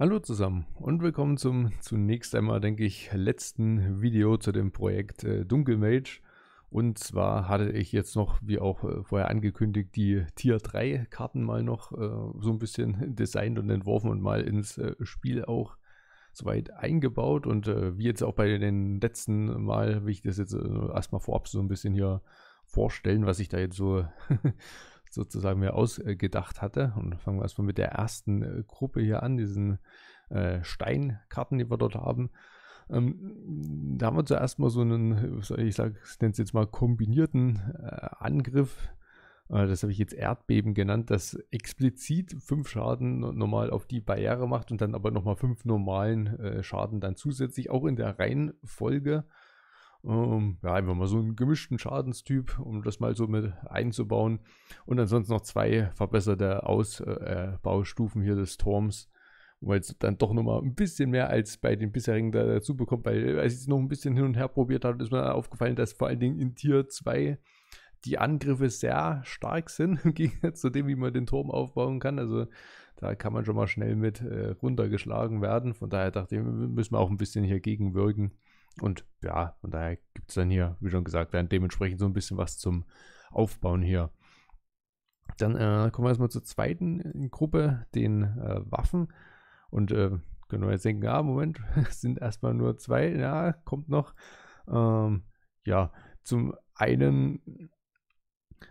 Hallo zusammen und willkommen zum zunächst einmal, denke ich, letzten Video zu dem Projekt äh, Dunkelmage. Und zwar hatte ich jetzt noch, wie auch äh, vorher angekündigt, die Tier 3 Karten mal noch äh, so ein bisschen designt und entworfen und mal ins äh, Spiel auch soweit eingebaut. Und äh, wie jetzt auch bei den letzten Mal, will ich das jetzt äh, erstmal vorab so ein bisschen hier vorstellen, was ich da jetzt so sozusagen mir ausgedacht hatte. Und fangen wir erstmal mit der ersten äh, Gruppe hier an, diesen äh, Steinkarten, die wir dort haben. Ähm, da haben wir zuerst mal so einen, ich sage, ich nenne es jetzt mal kombinierten äh, Angriff. das habe ich jetzt Erdbeben genannt, das explizit fünf Schaden normal auf die Barriere macht und dann aber nochmal fünf normalen Schaden dann zusätzlich, auch in der Reihenfolge. Ähm, ja, einfach mal so einen gemischten Schadenstyp, um das mal so mit einzubauen. Und ansonsten noch zwei verbesserte Ausbaustufen äh, hier des Turms wo man jetzt dann doch nochmal ein bisschen mehr als bei den bisherigen da dazu bekommt, weil äh, als ich es noch ein bisschen hin und her probiert habe, ist mir aufgefallen, dass vor allen Dingen in Tier 2 die Angriffe sehr stark sind im Gegensatz zu dem, wie man den Turm aufbauen kann. Also da kann man schon mal schnell mit äh, runtergeschlagen werden. Von daher dachte ich, müssen wir auch ein bisschen hier gegenwirken. Und ja, von daher gibt es dann hier, wie schon gesagt, dann dementsprechend so ein bisschen was zum Aufbauen hier. Dann äh, kommen wir erstmal zur zweiten äh, Gruppe, den äh, Waffen. Und äh, können wir jetzt denken, ja, Moment, sind erstmal nur zwei, ja, kommt noch. Ähm, ja, zum einen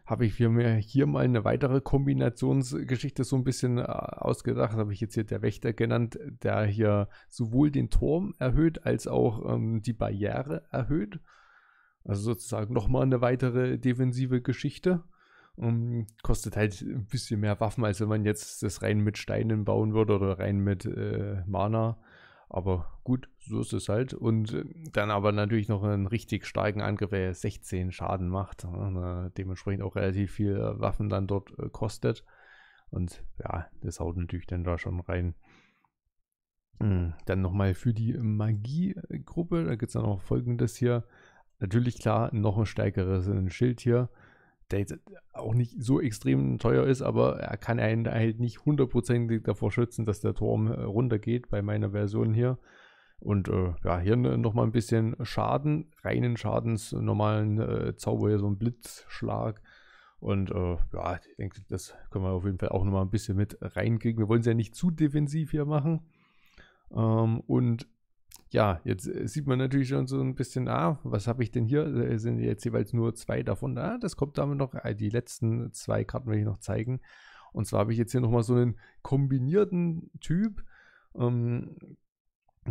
habe ich mir hier mal eine weitere Kombinationsgeschichte so ein bisschen äh, ausgedacht. Habe ich jetzt hier der Wächter genannt, der hier sowohl den Turm erhöht als auch ähm, die Barriere erhöht. Also sozusagen nochmal eine weitere defensive Geschichte. Um, ähm, kostet halt ein bisschen mehr Waffen, als wenn man jetzt das rein mit Steinen bauen würde oder rein mit äh, Mana. Aber gut, so ist es halt. Und äh, dann aber natürlich noch einen richtig starken Angriff, der 16 Schaden macht. Ne? Dementsprechend auch relativ viel äh, Waffen dann dort äh, kostet. Und ja, das haut natürlich dann da schon rein. Hm, dann nochmal für die Magiegruppe. Da gibt es dann auch folgendes hier. Natürlich klar, noch ein stärkeres Schild hier der jetzt auch nicht so extrem teuer ist, aber er kann einen halt nicht hundertprozentig davor schützen, dass der Turm äh, runtergeht bei meiner Version hier. Und äh, ja, hier nochmal ein bisschen Schaden, reinen Schadens, normalen äh, Zauber hier, so ein Blitzschlag. Und äh, ja, ich denke, das können wir auf jeden Fall auch nochmal ein bisschen mit reinkriegen. Wir wollen es ja nicht zu defensiv hier machen. Ähm, und ja, jetzt äh, sieht man natürlich schon so ein bisschen, ah, was habe ich denn hier? Äh, sind jetzt jeweils nur zwei davon Ah, das kommt damit noch. Äh, die letzten zwei Karten will ich noch zeigen. Und zwar habe ich jetzt hier nochmal so einen kombinierten Typ, ähm,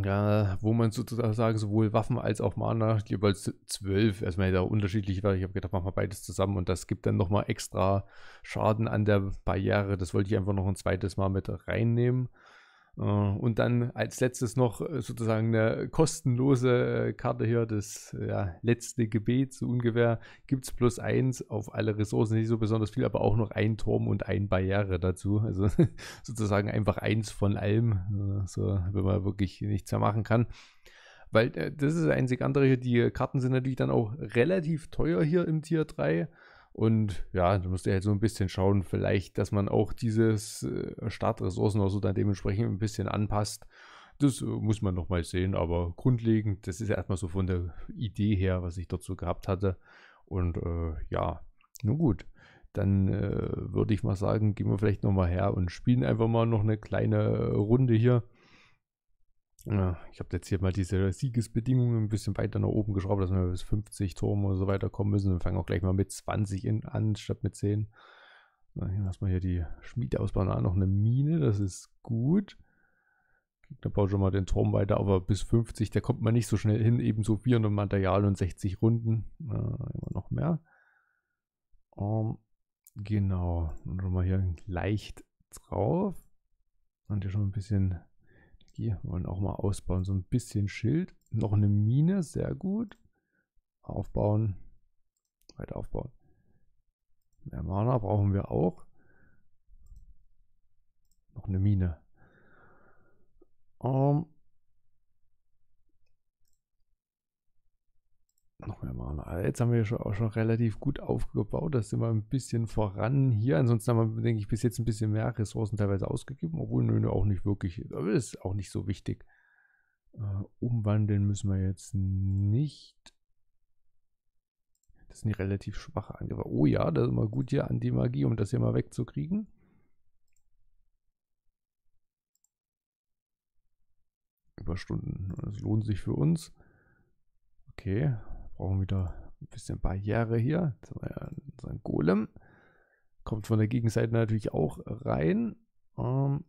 ja, wo man sozusagen sowohl Waffen als auch Mana jeweils zwölf, erstmal also da unterschiedlich war. Ich habe gedacht, machen wir beides zusammen und das gibt dann nochmal extra Schaden an der Barriere. Das wollte ich einfach noch ein zweites Mal mit reinnehmen. Äh, und dann als letztes noch äh, sozusagen eine kostenlose äh, Karte hier, das ja, letzte Gebet, so ungefähr, gibt es plus eins auf alle Ressourcen, nicht so besonders viel, aber auch noch ein Turm und ein Barriere dazu. Also sozusagen einfach eins von allem, so, wenn man wirklich nichts mehr machen kann. Weil das ist das einzig andere hier, die Karten sind natürlich dann auch relativ teuer hier im Tier 3. Und ja, da musst du halt so ein bisschen schauen, vielleicht, dass man auch dieses äh, Startressourcen auch so dann dementsprechend ein bisschen anpasst. Das äh, muss man nochmal sehen, aber grundlegend, das ist ja erstmal so von der Idee her, was ich dazu gehabt hatte. Und äh, ja, nun gut, dann äh, würde ich mal sagen, gehen wir vielleicht nochmal her und spielen einfach mal noch eine kleine Runde hier. Ja, ich habe jetzt hier mal diese Siegesbedingungen ein bisschen weiter nach oben geschraubt, dass wir bis 50 Turm oder so weiter kommen müssen. Wir fangen auch gleich mal mit 20 in, an, statt mit 10. Na, hier lassen wir hier die Schmiede ausbauen. Ah, noch eine Mine, das ist gut. Da baut schon mal den Turm weiter, aber bis 50, da kommt man nicht so schnell hin. Ebenso 400 Material und 60 Runden. Na, immer noch mehr. Um, ähm, genau. Und schon mal hier leicht drauf. Und hier schon ein bisschen die wollen auch mal ausbauen. So ein bisschen Schild. Noch eine Mine, sehr gut. Aufbauen. Weiter aufbauen. Mehr Mana brauchen wir auch. Noch eine Mine. Ähm, noch mehr machen. jetzt haben wir ja schon, auch schon relativ gut aufgebaut. Das sind wir ein bisschen voran hier. Ansonsten haben wir, denke ich, bis jetzt ein bisschen mehr Ressourcen teilweise ausgegeben, obwohl nö, auch nicht wirklich. Aber das ist auch nicht so wichtig. Uh, umwandeln müssen wir jetzt nicht. Das sind die relativ schwache Angriffe. Oh ja, das ist mal gut hier an die Magie, um das hier mal wegzukriegen. Überstunden. Das lohnt sich für uns. Okay, brauchen wieder ein bisschen Barriere hier. Jetzt haben ja unseren Golem. Kommt von der Gegenseite natürlich auch rein. Ähm,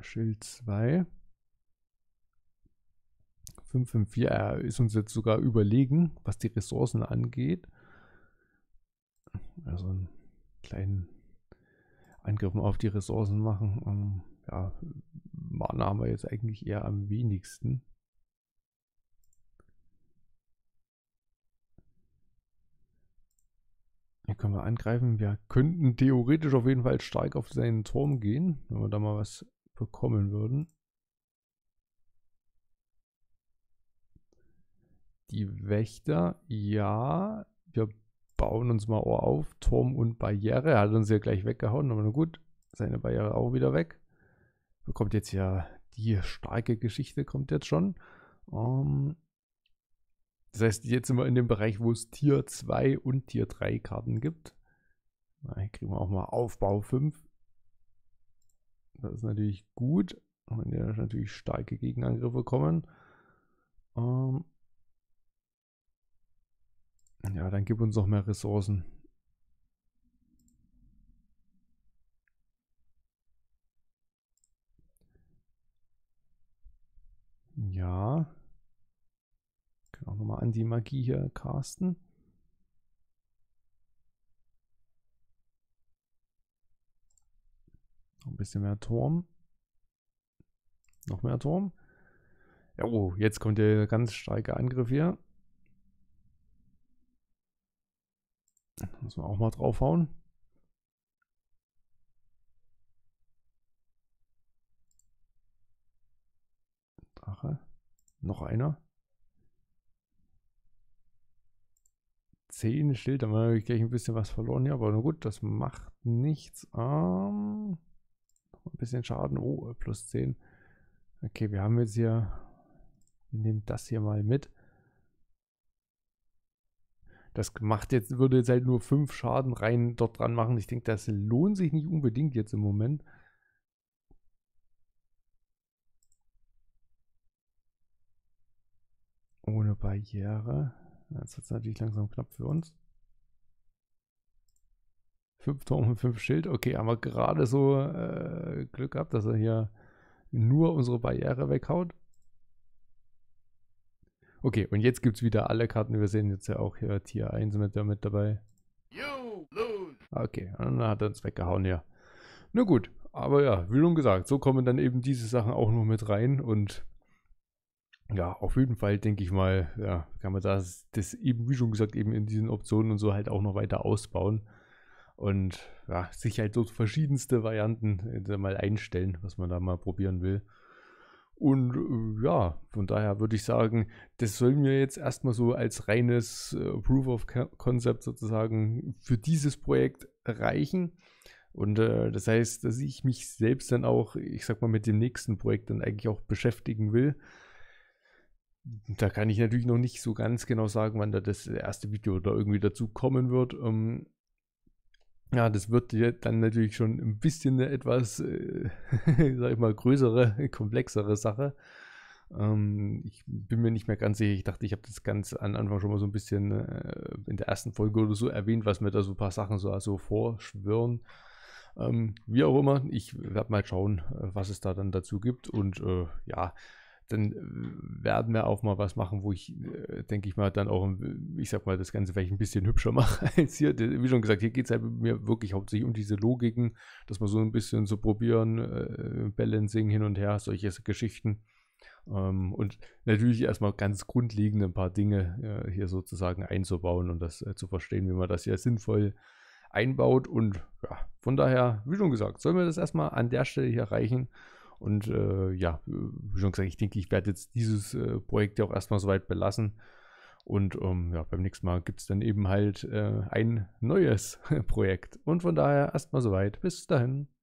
Schild 2. 554 er ist uns jetzt sogar überlegen, was die Ressourcen angeht. Also einen kleinen Angriff auf die Ressourcen machen. Ähm, ja, Mana haben wir jetzt eigentlich eher am wenigsten. Hier können wir angreifen. Wir könnten theoretisch auf jeden Fall stark auf seinen Turm gehen, wenn wir da mal was bekommen würden. Die Wächter, ja, wir bauen uns mal Ohr auf. Turm und Barriere, er hat uns ja gleich weggehauen, aber na gut, seine Barriere auch wieder weg. Bekommt jetzt ja die starke Geschichte, kommt jetzt schon. Um, ähm, das heißt, jetzt sind wir in dem Bereich, wo es Tier 2 und Tier 3 Karten gibt. Na, hier kriegen wir auch mal Aufbau 5. Das ist natürlich gut, wenn hier natürlich starke Gegenangriffe kommen. Ähm ja, dann gib uns noch mehr Ressourcen. Ja. Dank auch nochmal an die Magie hier, casten. Noch ein bisschen mehr Turm. Noch mehr Turm. Ja, oh, jetzt kommt der ganz starke Angriff hier. Muss man auch mal draufhauen. Drache. Noch einer. 10 Schild, dann habe ich gleich ein bisschen was verloren. Ja, aber nur gut, das macht nichts. Ähm, ein bisschen Schaden. Oh, plus 10. Okay, wir haben jetzt hier. Wir nehmen das hier mal mit. Das macht jetzt, würde jetzt halt nur 5 Schaden rein dort dran machen. Ich denke, das lohnt sich nicht unbedingt jetzt im Moment. Ohne Barriere. Jetzt wird es natürlich langsam knapp für uns. Fünf Turm und fünf Schild. Okay, haben wir gerade so äh, Glück gehabt, dass er hier nur unsere Barriere weghaut. Okay, und jetzt gibt es wieder alle Karten. Wir sehen jetzt ja auch hier Tier 1 mit, mit dabei. Okay, dann hat er uns weggehauen, ja. Na gut, aber ja, wie nun gesagt, so kommen dann eben diese Sachen auch noch mit rein und ja, auf jeden Fall denke ich mal, ja, kann man das, das eben, wie schon gesagt, eben in diesen Optionen und so halt auch noch weiter ausbauen und ja, sich halt so verschiedenste Varianten äh, mal einstellen, was man da mal probieren will. Und äh, ja, von daher würde ich sagen, das soll mir jetzt erstmal so als reines äh, Proof of Concept sozusagen für dieses Projekt reichen. Und äh, das heißt, dass ich mich selbst dann auch, ich sag mal, mit dem nächsten Projekt dann eigentlich auch beschäftigen will da kann ich natürlich noch nicht so ganz genau sagen, wann da das erste Video da irgendwie dazu kommen wird. Ähm, ja, das wird dann natürlich schon ein bisschen eine etwas, äh, sag ich mal, größere, komplexere Sache. Ähm, ich bin mir nicht mehr ganz sicher. Ich dachte, ich habe das ganz am Anfang schon mal so ein bisschen äh, in der ersten Folge oder so erwähnt, was mir da so ein paar Sachen so also vorschwirren. Ähm, wie auch immer, ich werde mal schauen, äh, was es da dann dazu gibt. Und äh, ja, dann werden wir auch mal was machen, wo ich, äh, denke ich mal, dann auch, ich sag mal, das Ganze vielleicht ein bisschen hübscher mache als hier. Wie schon gesagt, hier geht es halt mir wirklich hauptsächlich um diese Logiken, dass man so ein bisschen so probieren, äh, Balancing hin und her, solche Geschichten. Ähm, und natürlich erstmal ganz grundlegend ein paar Dinge äh, hier sozusagen einzubauen und das äh, zu verstehen, wie man das hier sinnvoll einbaut. Und ja, von daher, wie schon gesagt, sollen wir das erstmal an der Stelle hier erreichen. Und äh, ja, wie schon gesagt, ich denke, ich werde jetzt dieses äh, Projekt ja auch erstmal soweit belassen. Und ähm, ja, beim nächsten Mal gibt es dann eben halt äh, ein neues Projekt. Und von daher erstmal soweit. Bis dahin.